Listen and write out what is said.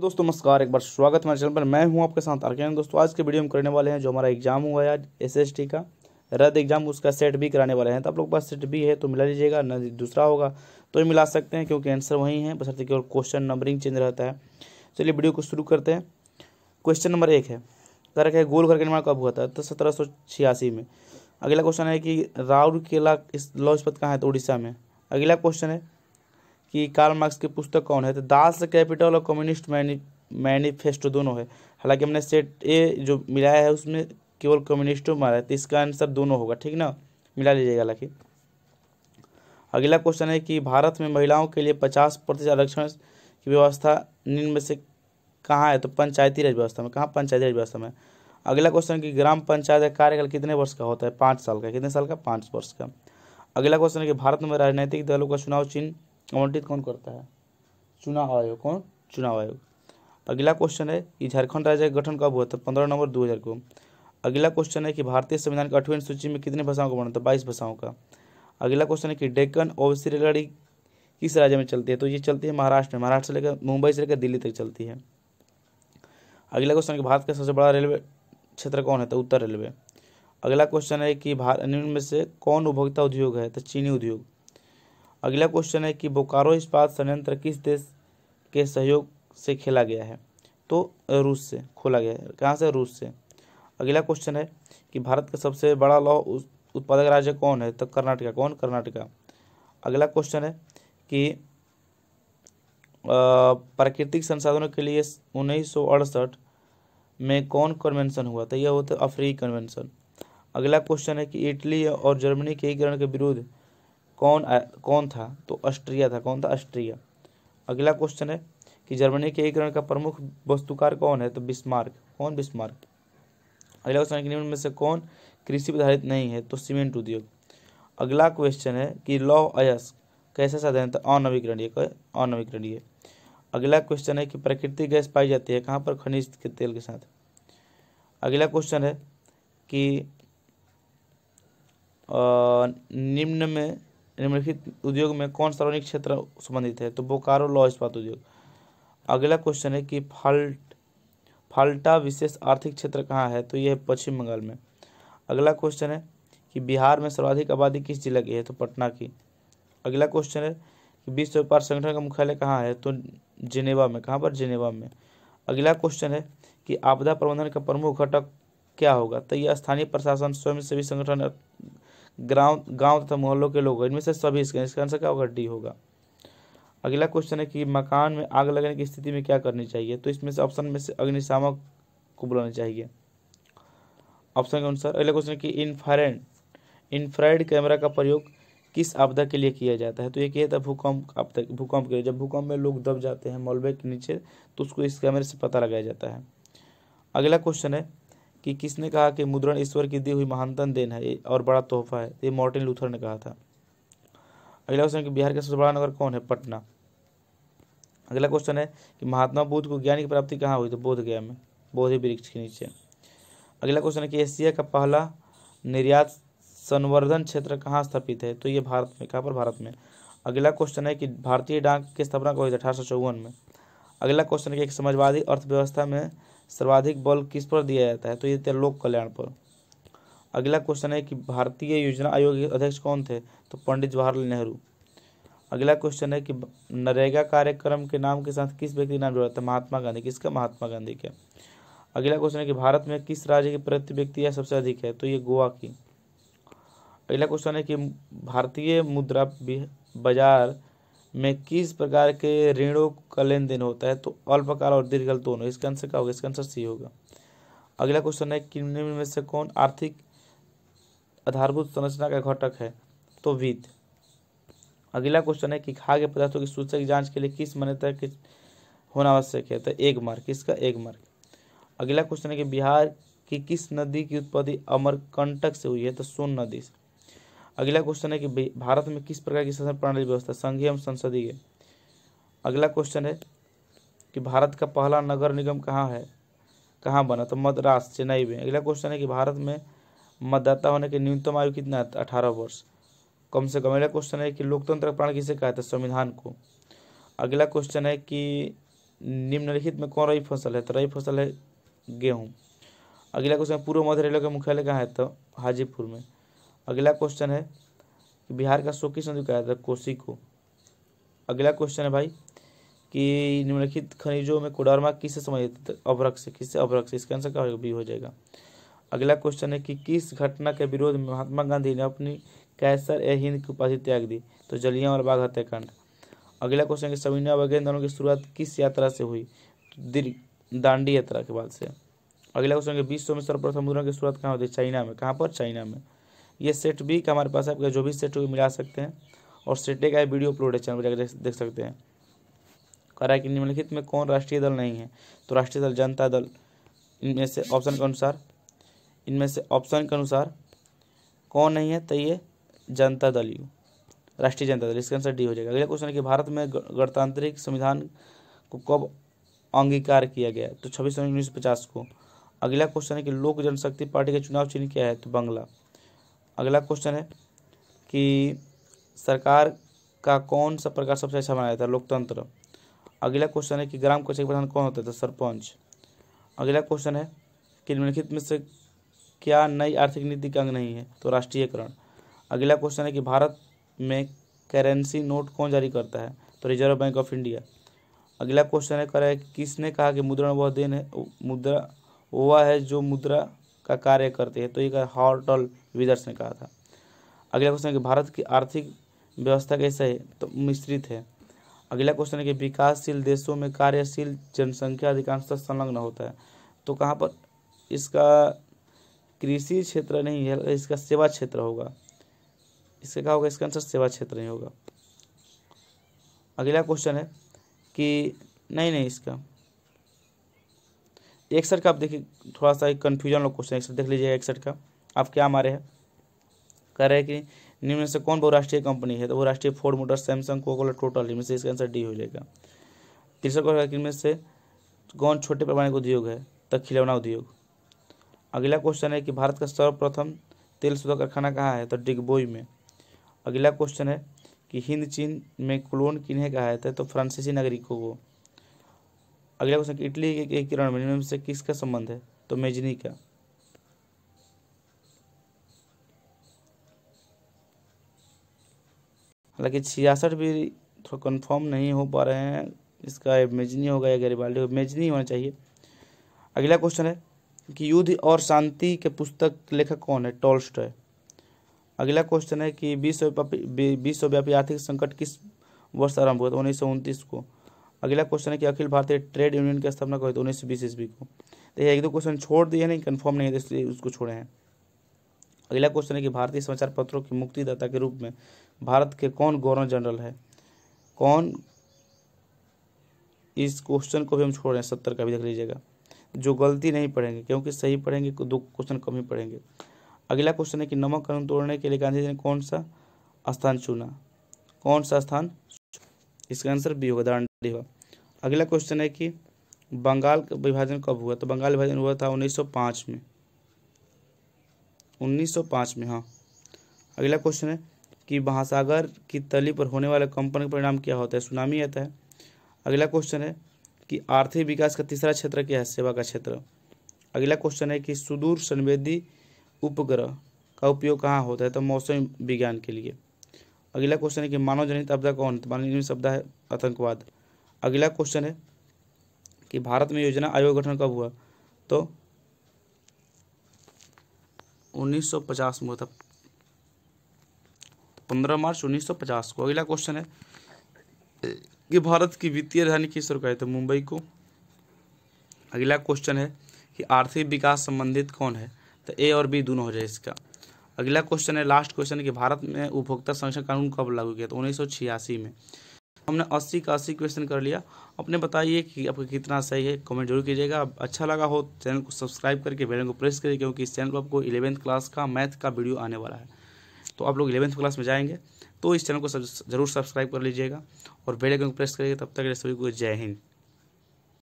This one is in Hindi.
दोस्तों नमस्कार एक बार स्वागत हमारे चैनल पर मैं हूं आपके साथ आर्किन दोस्तों आज के वीडियो हम करने वाले हैं जो हमारा एग्जाम हुआ है एस एस टी का रद्द एग्जाम उसका सेट भी कराने वाले हैं तो आप लोग पास सेट भी है तो मिला लीजिएगा न तो दूसरा होगा तो मिला सकते हैं क्योंकि आंसर वही है बसरते केवल क्वेश्चन नंबरिंग चेंज रहता है चलिए वीडियो को शुरू करते हैं क्वेश्चन नंबर एक है कर है गोल घर के निर्माण कब हुआ था तो सत्रह में अगला क्वेश्चन है कि राउर इस लॉ इस्पत कहाँ है तो उड़ीसा में अगला क्वेश्चन है कि कार्ल मार्क्स की पुस्तक कौन है तो दास कैपिटल और कम्युनिस्ट मैनि मैनिफेस्टो दोनों है हालांकि हमने सेट ए जो मिलाया है उसमें केवल कम्युनिस्टों मारा है तो इसका आंसर दोनों होगा ठीक ना मिला लीजिएगा हालांकि अगला क्वेश्चन है कि भारत में महिलाओं के लिए पचास प्रतिशत आरक्षण की व्यवस्था निम्न में से कहाँ है तो पंचायती राज व्यवस्था में कहाँ पंचायती राज व्यवस्था में अगला क्वेश्चन कि ग्राम पंचायत का कार्यकाल कितने वर्ष का होता है पाँच साल का कितने साल का पाँच वर्ष का अगला क्वेश्चन है कि भारत में राजनीतिक दलों का चुनाव चिन्ह आवंटित कौन करता है चुनाव आयोग कौन चुनाव आयोग अगला क्वेश्चन है कि झारखंड राज्य का गठन कब हुआ था पंद्रह नवंबर दो हज़ार को अगला क्वेश्चन है कि भारतीय संविधान की अठवीं सूची में कितनी भाषाओं का वर्णन था बाईस भाषाओं का अगला क्वेश्चन है कि डेक्कन ओवैसी रेलगाड़ी किस राज्य में चलती है तो ये चलती है महाराष्ट्र में महाराष्ट्र से लेकर मुंबई से लेकर दिल्ली तक चलती है अगला क्वेश्चन है कि भारत का सबसे बड़ा रेलवे क्षेत्र कौन है तो उत्तर रेलवे अगला क्वेश्चन है कि भारत में से कौन उपभोक्ता उद्योग है तो चीनी उद्योग अगला क्वेश्चन है कि बोकारो इस्पात संयंत्र किस देश के सहयोग से खेला गया है तो रूस से खोला गया है कहाँ से रूस से अगला क्वेश्चन है कि भारत का सबसे बड़ा लौह उत्पादक राज्य कौन है तो कर्नाटका कौन कर्नाटका अगला क्वेश्चन है कि प्राकृतिक संसाधनों के लिए उन्नीस में कौन कन्वेंशन हुआ था तो यह होता है अफ्रीकी कन्वेंशन अगला क्वेश्चन है कि इटली और जर्मनी के एकीकरण के विरुद्ध कौन आ, कौन था तो ऑस्ट्रिया था कौन था ऑस्ट्रिया अगला क्वेश्चन है कि जर्मनी के एकीकरण का प्रमुख वस्तुकार कौन है तो बिस्मार्क कौन बिस्मार्क अगला क्वेश्चन है में से कौन कृषि आधारित नहीं है तो सीमेंट उद्योग अगला क्वेश्चन है कि लौह अयस कैसे साधन था अनवीकरणीय अनवीकरणीय अगला क्वेश्चन है कि प्राकृतिक गैस पाई जाती है कहाँ पर खनिज के तेल के साथ अगला क्वेश्चन है कि निम्न में निम्नलिखित उद्योग में कौन सार्वजनिक क्षेत्र संबंधित है तो बोकारो लॉ इस्पात उद्योग अगला क्वेश्चन है कि फाल्ट फाल्टा विशेष आर्थिक क्षेत्र कहाँ है तो यह पश्चिम बंगाल में अगला क्वेश्चन है कि बिहार में सर्वाधिक आबादी किस जिला की है तो पटना की अगला क्वेश्चन है कि विश्व व्यापार संगठन का मुख्यालय कहाँ है तो जिनेवा में कहाँ पर जिनेवा में अगला क्वेश्चन है कि आपदा प्रबंधन का प्रमुख घटक क्या होगा तो यह स्थानीय प्रशासन स्वयंसेवी संगठन ग्राम गांव तथा मोहल्लों के लोग इनमें से सभी इसका इसका आंसर क्या होगा डी होगा अगला क्वेश्चन है कि मकान में आग लगने की स्थिति में क्या करनी चाहिए तो इसमें से ऑप्शन में से अग्निशामक को बुलाना चाहिए ऑप्शन के अनुसार अगला क्वेश्चन है कि इन्फ्रारेड इन्फ्रारेड कैमरा का प्रयोग किस आपदा के लिए किया जाता है तो ये किया था भूकंप आपदा भूकंप के लिए जब भूकंप में लोग दब जाते हैं मलबे के नीचे तो उसको इस कैमरे से पता लगाया जाता है अगला क्वेश्चन है कि किसने कहा कि मुद्रण ईश्वर की दी हुई महानतम देन है और बड़ा तोहफा है ये मॉर्टिन लूथर ने कहा था अगला क्वेश्चन कि बिहार का सबसे बड़ा नगर कौन है पटना अगला क्वेश्चन है कि महात्मा बुद्ध को ज्ञान की प्राप्ति कहाँ हुई तो बोध गया में बोधि वृक्ष के नीचे अगला क्वेश्चन है कि एशिया का पहला निर्यात संवर्धन क्षेत्र कहाँ स्थापित है तो ये भारत में कहाँ पर भारत में अगला क्वेश्चन है कि भारतीय डाक की स्थापना को हुई अठारह में अगला क्वेश्चन है कि एक समाजवादी अर्थव्यवस्था में सर्वाधिक बल किस पर दिया जाता है तो ये थे लोक कल्याण पर अगला क्वेश्चन है कि भारतीय योजना आयोग के अध्यक्ष कौन थे तो पंडित जवाहरलाल नेहरू अगला क्वेश्चन है कि नरेगा कार्यक्रम के नाम के साथ किस व्यक्ति का नाम जुड़ा था महात्मा गांधी किसका महात्मा गांधी का अगला क्वेश्चन है कि भारत में किस राज्य की प्रति व्यक्ति या सबसे अधिक है तो ये गोवा की अगला क्वेश्चन है कि भारतीय मुद्रा बाजार में किस प्रकार के ऋणों का लेन देन होता है तो अल्पकाल और दीर्घकाल दोनों इसका आंसर क्या होगा इसका आंसर सी होगा अगला क्वेश्चन है कि निम्न में से कौन आर्थिक आधारभूत संरचना का घटक है तो वित्त अगला क्वेश्चन है कि खाद्य पदार्थों की सूचक जांच के लिए किस मान्यता के होना आवश्यक है तो एक मार्क इसका एक मार्क अगला क्वेश्चन है कि बिहार की किस नदी की उत्पत्ति अमरकंटक से हुई है तो सोन नदी से अगला क्वेश्चन है कि भारत में किस प्रकार की शासन प्रणाली व्यवस्था संघीय एवं संसदीय अगला क्वेश्चन है कि भारत का पहला नगर निगम कहाँ है कहाँ बना तो मद्रास चेन्नई में अगला क्वेश्चन है कि भारत में मतदाता होने के न्यूनतम आयु कितना है अठारह वर्ष कम से कम अगला क्वेश्चन है कि लोकतंत्र प्राण किसे कहा था संविधान को अगला क्वेश्चन है कि निम्नलिखित में कौन रही फसल है तो रही फसल है गेहूँ अगला क्वेश्चन पूर्व मध्य रेलवे का मुख्यालय कहाँ है तो हाजीपुर में अगला क्वेश्चन है कि बिहार का शोक कहा जाता है कोसी को अगला क्वेश्चन है भाई कि निम्नलिखित खनिजों में कोडरमा किससे संबंधित अवरक्ष से किससे अवरक्ष से इसका आंसर क्या बी हो जाएगा अगला क्वेश्चन है कि किस घटना के विरोध में महात्मा गांधी ने अपनी कैसर ए हिंद की उपाधि त्याग दी तो जलिया और बाघ हत्याकांड अगला क्वेश्चन है कि सविनय अवज्ञा दोनों की शुरुआत किस यात्रा से हुई दांडी यात्रा के बाद से अगला क्वेश्चन है कि विश्व में सर्वप्रथम मुद्रा की शुरुआत कहाँ होती है चाइना में कहाँ पर चाइना में ये सेट बी का हमारे पास है जो भी सेट हो मिला सकते हैं और सेट ए का वीडियो अपलोड है चैनल पर जाकर देख सकते हैं कह रहा है कि निम्नलिखित में कौन राष्ट्रीय दल नहीं है तो राष्ट्रीय दल जनता दल इनमें से ऑप्शन के अनुसार इनमें से ऑप्शन के अनुसार कौन नहीं है तो ये जनता दल यू राष्ट्रीय जनता दल इसका आंसर डी हो जाएगा अगला क्वेश्चन है कि भारत में गणतांत्रिक संविधान को कब अंगीकार किया गया तो छब्बीस जनवरी उन्नीस पचास को अगला क्वेश्चन है कि लोक जनशक्ति पार्टी का चुनाव चिन्ह क्या है तो बंगला अगला क्वेश्चन है कि सरकार का कौन सा प्रकार सबसे अच्छा माना जाता है लोकतंत्र अगला क्वेश्चन है कि ग्राम पंचायत प्रधान कौन होता है सरपंच अगला क्वेश्चन है कि निम्नलिखित में से क्या नई आर्थिक नीति का अंग नहीं है तो राष्ट्रीयकरण अगला क्वेश्चन है कि भारत में करेंसी नोट कौन जारी करता है तो रिजर्व बैंक ऑफ इंडिया अगला क्वेश्चन है करें किसने कहा कि मुद्रा वह देन है मुद्रा वह है जो मुद्रा का कार्य करते हैं तो ये हॉर्टल विदर्स ने कहा था अगला क्वेश्चन है कि भारत की आर्थिक व्यवस्था कैसे है तो मिश्रित है अगला क्वेश्चन है कि विकासशील देशों में कार्यशील जनसंख्या अधिकांशतः संलग्न होता है तो कहाँ पर इसका कृषि क्षेत्र नहीं है इसका सेवा क्षेत्र होगा इसका क्या होगा इसका आंसर सेवा क्षेत्र नहीं होगा अगला क्वेश्चन है कि नहीं नहीं इसका एकसठ का आप देखिए थोड़ा सा एक कन्फ्यूजन लोग क्वेश्चन एकसठ देख लीजिएगा एकसठ का आप क्या मारे हैं कह रहे हैं कि निम्न से कौन बहुराष्ट्रीय कंपनी है तो वो राष्ट्रीय Ford Motor Samsung Coca Cola Total निम्न से इसका आंसर डी हो जाएगा तीसरा क्वेश्चन इनमें से कौन छोटे पैमाने का उद्योग है तो खिलौना उद्योग अगला क्वेश्चन है कि भारत का सर्वप्रथम तेल शुद्ध कारखाना कहाँ है तो डिगबोई में अगला क्वेश्चन है कि हिंद चीन में क्लोन किन्हें कहा है तो फ्रांसीसी नागरिकों को अगला क्वेश्चन इटली के किरण में से किसका संबंध है तो मेजनी का हालांकि छियासठ भी थोड़ा कंफर्म नहीं हो पा रहे हैं इसका मेजनी होगा या गरीबाली होगा मेजनी होना चाहिए अगला क्वेश्चन है कि युद्ध और शांति के पुस्तक लेखक कौन है टॉल्स्टॉय अगला क्वेश्चन है कि विश्वव्यापी विश्वव्यापी आर्थिक संकट किस वर्ष आरंभ हुआ था उन्नीस को अगला क्वेश्चन है कि अखिल भारतीय ट्रेड यूनियन की स्थापना करें तो उन्नीस सौ बीस ईस्वी को देखिए तो एक दो क्वेश्चन छोड़ दिए नहीं कन्फर्म नहीं है तो इसलिए उसको छोड़े हैं अगला क्वेश्चन है कि भारतीय समाचार पत्रों की मुक्तिदाता के रूप में भारत के कौन गवर्नर जनरल है कौन इस क्वेश्चन को भी हम छोड़ रहे हैं सत्तर का भी देख लीजिएगा जो गलती नहीं पढ़ेंगे क्योंकि सही पढ़ेंगे दो क्वेश्चन कम ही पढ़ेंगे अगला क्वेश्चन है कि नमक कानून तोड़ने के लिए गांधी जी ने कौन सा स्थान चुना कौन सा स्थान इसका आंसर बी होगा उदाहरण डी होगा अगला क्वेश्चन है कि बंगाल का विभाजन कब हुआ तो बंगाल विभाजन हुआ था 1905 में 1905 में हाँ अगला क्वेश्चन है कि महासागर की तली पर होने वाले कंपन का परिणाम क्या होता है सुनामी आता है अगला क्वेश्चन है कि आर्थिक विकास का तीसरा क्षेत्र क्या है सेवा का क्षेत्र अगला क्वेश्चन है कि सुदूर संवेदी उपग्रह का उपयोग कहाँ होता है तो मौसम विज्ञान के लिए अगला क्वेश्चन है कि मानव जनित आपदा कौन तो मानव जनित शब्द है आतंकवाद अगला क्वेश्चन है कि भारत में योजना आयोग गठन कब हुआ तो 1950 में हुआ था तो पंद्रह मार्च 1950 को अगला क्वेश्चन है कि भारत की वित्तीय राजधानी किस है तो मुंबई को अगला क्वेश्चन है कि आर्थिक विकास संबंधित कौन है तो ए और बी दोनों हो जाए इसका अगला क्वेश्चन है लास्ट क्वेश्चन कि भारत में उपभोक्ता संरक्षण कानून कब लागू किया तो उन्नीस में हमने 80 का 80 क्वेश्चन कर लिया अपने बताइए कि आपको कितना सही है कमेंट जरूर कीजिएगा अच्छा लगा हो चैनल को सब्सक्राइब करके बेल को प्रेस करिए क्योंकि इस चैनल पर आपको इलेवेंथ क्लास का मैथ का वीडियो आने वाला है तो आप लोग इलेवंथ क्लास में जाएंगे तो इस चैनल को जरूर सब्सक्राइब कर लीजिएगा और बेल को प्रेस करिएगा तब तक सभी को जय हिंद